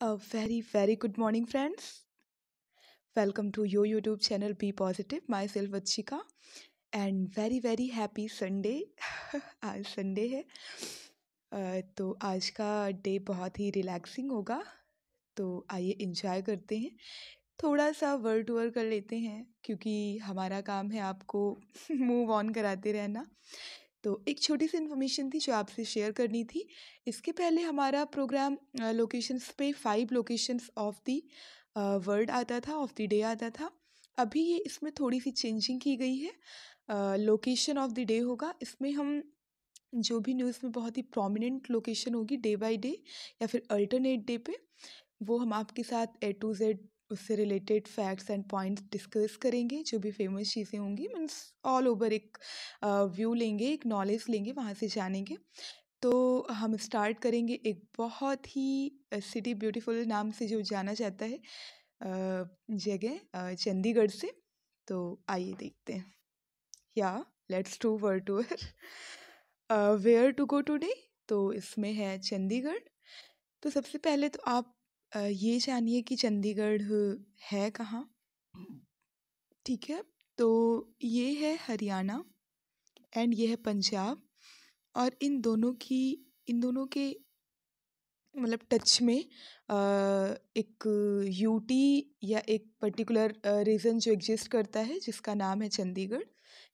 A very, very good morning, friends. Welcome to your YouTube channel Be Positive. Myself, Achika, and very, very happy Sunday. आज Sunday है uh, तो आज का day बहुत ही relaxing होगा तो आइए इन्जॉय करते हैं थोड़ा सा वर्ड टूअर कर लेते हैं क्योंकि हमारा काम है आपको मूव ऑन कराते रहना तो एक छोटी सी इन्फॉर्मेशन थी जो आपसे शेयर करनी थी इसके पहले हमारा प्रोग्राम लोकेशंस पे five locations of the world आता था ऑफ द डे आता था अभी ये इसमें थोड़ी सी चेंजिंग की गई है लोकेशन ऑफ द डे होगा इसमें हम जो भी न्यूज़ में बहुत ही प्रोमिनेंट लोकेशन होगी डे बाय डे या फिर अल्टरनेट डे पे वो हम आपके साथ ए टू जेड उससे related facts and points discuss करेंगे जो भी फेमस चीज़ें होंगी मीन्स ऑल ओवर एक व्यू लेंगे एक नॉलेज लेंगे वहाँ से जानेंगे तो हम स्टार्ट करेंगे एक बहुत ही सिटी ब्यूटीफुल नाम से जो जाना जाता है जगह चंडीगढ़ से तो आइए देखते हैं या लेट्स टू वर tour where to go today तो इसमें है चंडीगढ़ तो सबसे पहले तो आप ये जानिए कि चंडीगढ़ है कहाँ ठीक है तो ये है हरियाणा एंड ये है पंजाब और इन दोनों की इन दोनों के मतलब टच में एक यूटी या एक पर्टिकुलर रीज़न जो एग्जिस्ट करता है जिसका नाम है चंडीगढ़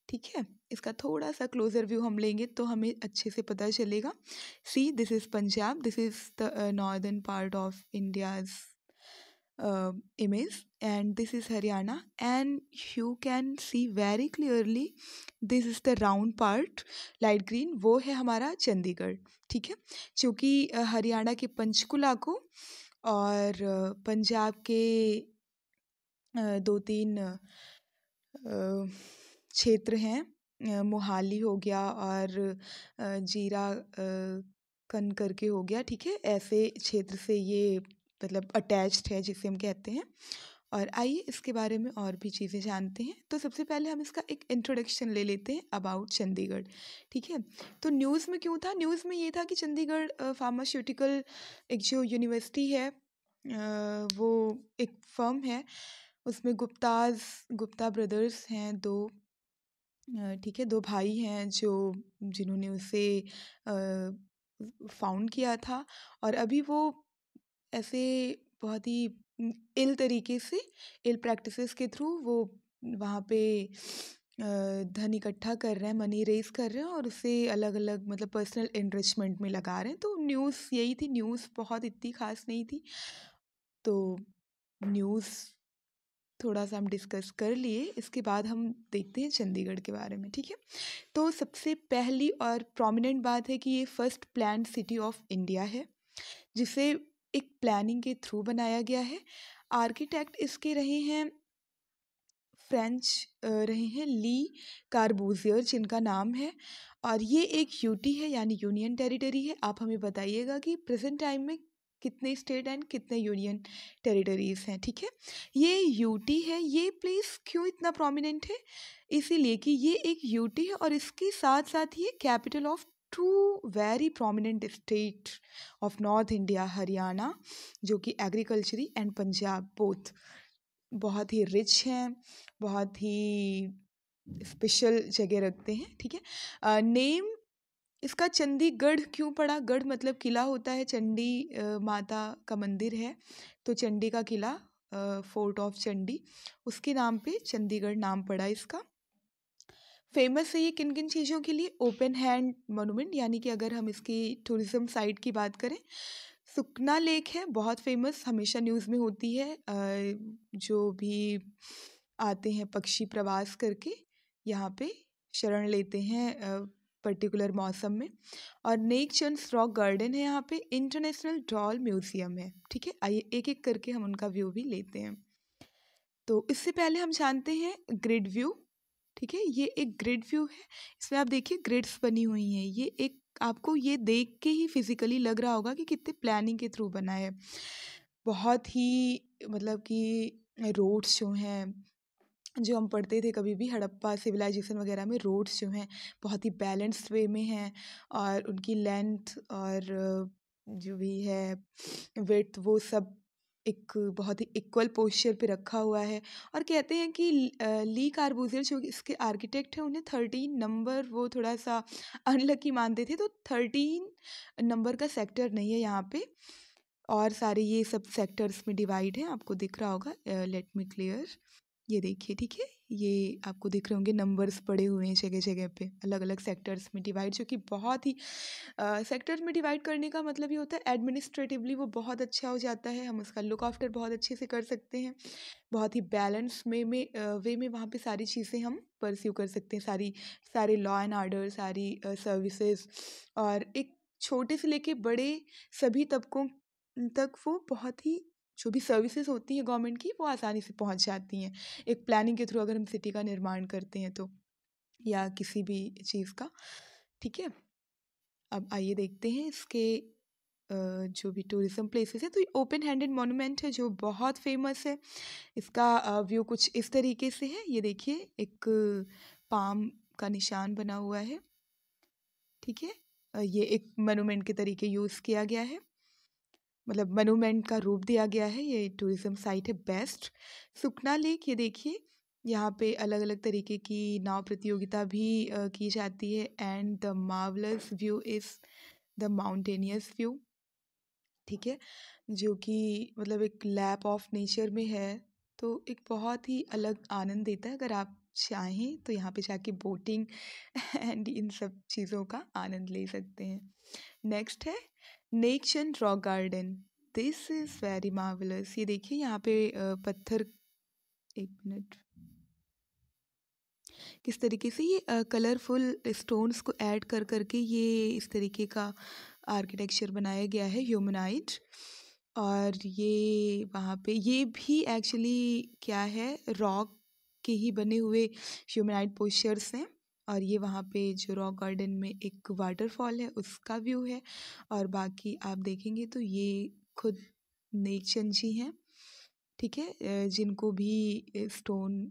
ठीक है इसका थोड़ा सा क्लोजर व्यू हम लेंगे तो हमें अच्छे से पता चलेगा see this is Punjab this is the northern part of India's image and this is Haryana and you can see very clearly this is the round part light green वो है हमारा चंडीगढ़ ठीक है क्योंकि हरियाणा के पंचकुला को और पंजाब के दो तीन क्षेत्र हैं मोहाली हो गया और जीरा कन करके हो गया ठीक है ऐसे क्षेत्र से ये मतलब अटैच्ड है जिसे हम कहते हैं और आइए इसके बारे में और भी चीज़ें जानते हैं तो सबसे पहले हम इसका एक इंट्रोडक्शन ले लेते हैं अबाउट चंडीगढ़ ठीक है तो न्यूज़ में क्यों था न्यूज़ में ये था कि चंडीगढ़ फार्मास्यूटिकल एक जो यूनिवर्सिटी है वो एक फर्म है उसमें गुप्ताज गुप्ता ब्रदर्स हैं दो ठीक है दो भाई हैं जो जिन्होंने उसे फाउंड किया था और अभी वो ऐसे बहुत ही इल तरीके से इल प्रैक्टिसेस के थ्रू वो वहाँ पे धन इकट्ठा कर रहे हैं मनी रेज कर रहे हैं और उसे अलग अलग मतलब पर्सनल इनरिचमेंट में लगा रहे हैं तो न्यूज़ यही थी न्यूज़ बहुत इतनी खास नहीं थी तो न्यूज़ थोड़ा सा हम डिस्कस कर लिए इसके बाद हम देखते हैं चंडीगढ़ के बारे में ठीक है तो सबसे पहली और प्रोमिनेंट बात है कि ये first plan city of India है जिसे एक प्लानिंग के थ्रू बनाया गया है आर्किटेक्ट इसके रहे हैं फ्रेंच रहे हैं ली कार्बोजियर जिनका नाम है और ये एक यूटी है यानी यूनियन टेरिटरी है आप हमें बताइएगा कि प्रेजेंट टाइम में कितने स्टेट एंड कितने यूनियन टेरिटरीज़ हैं ठीक है ये यूटी है ये प्लेस क्यों इतना प्रोमिनेंट है इसीलिए कि ये एक यूटी है और इसके साथ साथ ये capital of two very prominent state of north India Haryana जो कि एग्रीकल्चरी एंड पंजाब बोथ बहुत ही रिच हैं बहुत ही स्पेशल जगह रखते हैं ठीक है नेम इसका चंडीगढ़ क्यों पड़ा गढ़ मतलब किला होता है चंडी माता का मंदिर है तो चंडी का किला फोर्ट ऑफ चंडी उसके नाम पे चंडीगढ़ नाम पड़ा इसका फेमस है ये किन किन चीज़ों के लिए ओपन हैंड मोनूमेंट यानी कि अगर हम इसकी टूरिज़म साइट की बात करें सुकना लेक है बहुत फेमस हमेशा न्यूज़ में होती है जो भी आते हैं पक्षी प्रवास करके यहाँ पे शरण लेते हैं पर्टिकुलर मौसम में और नेक चंद रॉक गार्डन है यहाँ पे इंटरनेशनल डॉल म्यूज़ियम है ठीक है आइए एक एक करके हम उनका व्यू भी लेते हैं तो इससे पहले हम जानते हैं ग्रिड व्यू ठीक है ये एक ग्रिड व्यू है इसमें आप देखिए ग्रिड्स बनी हुई हैं ये एक आपको ये देख के ही फिज़िकली लग रहा होगा कि कितने प्लानिंग के थ्रू बना है बहुत ही मतलब कि रोड्स जो हैं जो हम पढ़ते थे कभी भी हड़प्पा सिविलाइजेशन वगैरह में रोड्स जो हैं बहुत ही बैलेंस्ड वे में हैं और उनकी लेंथ और जो भी है वेथ वो सब एक बहुत ही इक्वल पोस्चर पे रखा हुआ है और कहते हैं कि ली कार्बूजर जो इसके आर्किटेक्ट हैं उन्हें थर्टीन नंबर वो थोड़ा सा अनलकी मानते थे तो थर्टीन नंबर का सेक्टर नहीं है यहाँ पे और सारे ये सब सेक्टर्स में डिवाइड है आपको दिख रहा होगा लेट मी क्लियर ये देखिए ठीक है ये आपको दिख रहे होंगे नंबर्स पड़े हुए हैं जगह जगह पे अलग अलग सेक्टर्स में डिवाइड जो कि बहुत ही सेक्टर्स में डिवाइड करने का मतलब ये होता है एडमिनिस्ट्रेटिवली वो बहुत अच्छा हो जाता है हम उसका लुक आफ्टर बहुत अच्छे से कर सकते हैं बहुत ही बैलेंस वे में वे में वहाँ पे सारी चीज़ें हम परस्यू कर सकते हैं सारी सारे लॉ एंड आर्डर सारी सर्विसेज और एक छोटे से लेके बड़े सभी तबकों तक वो बहुत ही जो भी सर्विसेज होती हैं गवर्नमेंट की वो आसानी से पहुंच जाती हैं एक प्लानिंग के थ्रू अगर हम सिटी का निर्माण करते हैं तो या किसी भी चीज़ का ठीक है अब आइए देखते हैं इसके जो भी टूरिज्म प्लेसेस है तो ये ओपन हैंडेड मॉन्यूमेंट है जो बहुत फेमस है इसका व्यू कुछ इस तरीके से है ये देखिए एक पाम का निशान बना हुआ है ठीक है ये एक मोनूमेंट के तरीके यूज़ किया गया है मतलब मनुमेंट का रूप दिया गया है ये टूरिज़्म साइट है बेस्ट सुखना लेक ये देखिए यहाँ पे अलग अलग तरीके की नाव प्रतियोगिता भी की जाती है and the marvellous view is the mountainous view ठीक है जो कि मतलब एक लैप ऑफ नेचर में है तो एक बहुत ही अलग आनंद देता है अगर आप चाहें तो यहाँ पे जाके बोटिंग एंड इन सब चीज़ों का आनंद ले सकते हैं नेक्स्ट है नेक्शन rock garden this is very marvellous ये देखिए यहाँ पे पत्थर एक मिनट किस तरीके से ये कलरफुल स्टोन्स को ऐड कर करके ये इस तरीके का आर्किटेक्चर बनाया गया है ह्यूमनाइट और ये वहाँ पे ये भी एक्चुअली क्या है रॉक के ही बने हुए ह्यूमनाइट पोस्चर्स हैं और ये वहाँ पे जो रॉक गार्डन में एक वाटरफॉल है उसका व्यू है और बाकी आप देखेंगे तो ये खुद नेकचंद जी हैं ठीक है जिनको भी स्टोन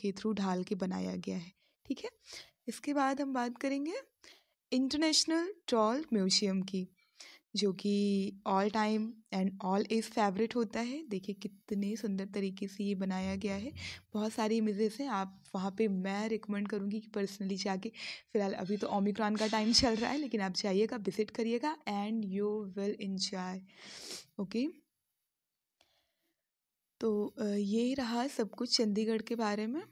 के थ्रू ढाल के बनाया गया है ठीक है इसके बाद हम बात करेंगे इंटरनेशनल ट्रॉल म्यूजियम की जो कि all time and all age favourite होता है देखिए कितने सुंदर तरीके से ये बनाया गया है बहुत सारी इमेजेस हैं आप वहाँ पे मैं रिकमेंड करूँगी कि पर्सनली जाके फिलहाल अभी तो ओमिक्रॉन का टाइम चल रहा है लेकिन आप जाइएगा विजिट करिएगा and you will enjoy okay तो ये रहा सब कुछ चंडीगढ़ के बारे में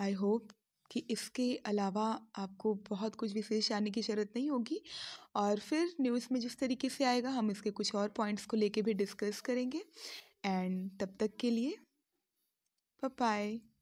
आई होप कि इसके अलावा आपको बहुत कुछ विशेष आने की ज़रूरत नहीं होगी और फिर न्यूज़ में जिस तरीके से आएगा हम इसके कुछ और पॉइंट्स को लेके भी डिस्कस करेंगे एंड तब तक के लिए बाय